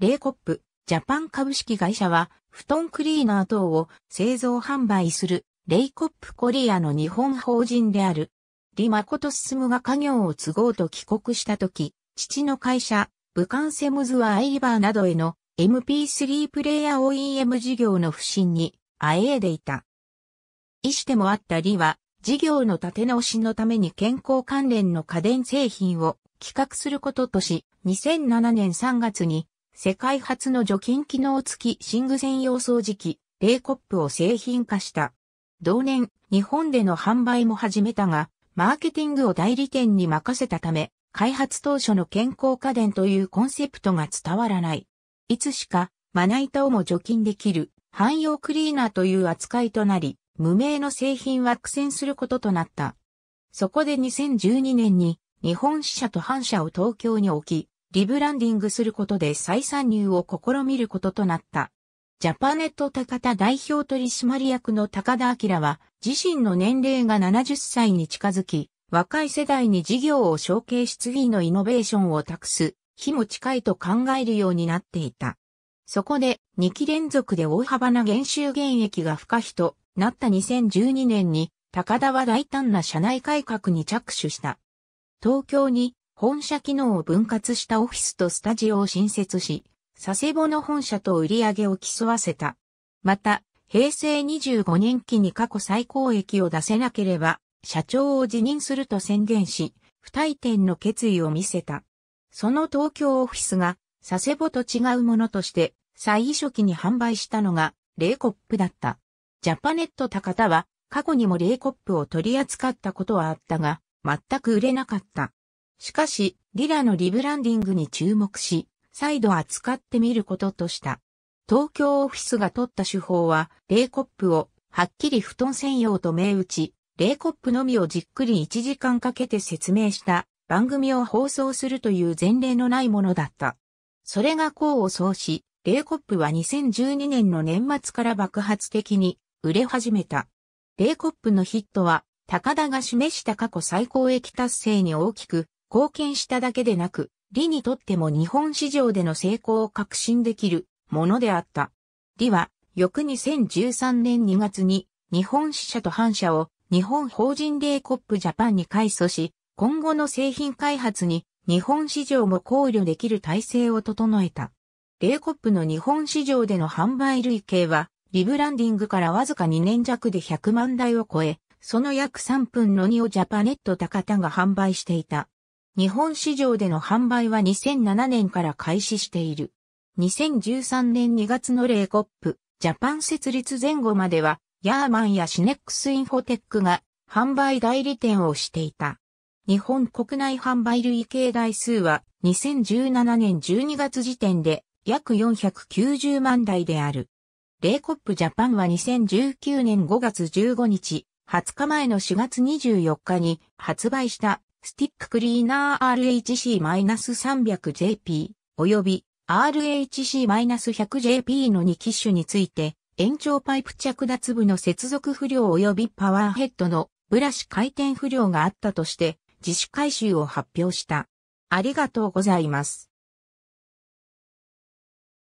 レイコップ、ジャパン株式会社は、布団クリーナー等を製造販売する、レイコップコリアの日本法人である。リマコトススムが家業を継ごうと帰国した時、父の会社、武漢セムズはアイリバーなどへの MP3 プレイヤー OEM 事業の不振に、あえいでいた。医師でもあったリは、事業の立て直しのために健康関連の家電製品を企画することとし、2007年3月に世界初の除菌機能付き寝具専用掃除機、レイコップを製品化した。同年、日本での販売も始めたが、マーケティングを代理店に任せたため、開発当初の健康家電というコンセプトが伝わらない。いつしか、まな板をも除菌できる、汎用クリーナーという扱いとなり、無名の製品は苦戦することとなった。そこで2012年に、日本支社と反社を東京に置き、リブランディングすることで再参入を試みることとなった。ジャパネット高田代表取締役の高田明は、自身の年齢が70歳に近づき、若い世代に事業を承継し次のイノベーションを託す、日も近いと考えるようになっていた。そこで、2期連続で大幅な減収減益が不可避となった2012年に、高田は大胆な社内改革に着手した。東京に本社機能を分割したオフィスとスタジオを新設し、佐世保の本社と売り上げを競わせた。また、平成25年期に過去最高益を出せなければ、社長を辞任すると宣言し、不退転の決意を見せた。その東京オフィスが、佐世保と違うものとして、最初期に販売したのが、レイコップだった。ジャパネット高田は、過去にもレイコップを取り扱ったことはあったが、全く売れなかった。しかし、リラのリブランディングに注目し、再度扱ってみることとした。東京オフィスが取った手法は、レイコップを、はっきり布団専用と銘打ち、レイコップのみをじっくり1時間かけて説明した番組を放送するという前例のないものだった。それが功を奏し、レイコップは2012年の年末から爆発的に売れ始めた。レイコップのヒットは、高田が示した過去最高益達成に大きく貢献しただけでなく、李にとっても日本市場での成功を確信できるものであった。李は、翌2013年2月に、日本支社と反社を日本法人レイコップジャパンに改組し、今後の製品開発に日本市場も考慮できる体制を整えた。レイコップの日本市場での販売累計は、リブランディングからわずか2年弱で100万台を超え、その約3分の2をジャパネット高田が販売していた。日本市場での販売は2007年から開始している。2013年2月のレイコップ、ジャパン設立前後までは、ヤーマンやシネックスインフォテックが販売代理店をしていた。日本国内販売累計台数は2017年12月時点で約490万台である。レイコップジャパンは2019年5月15日、20日前の4月24日に発売したスティッククリーナー RHC-300JP 及び RHC-100JP の2機種について延長パイプ着脱部の接続不良及びパワーヘッドのブラシ回転不良があったとして自主回収を発表した。ありがとうございます。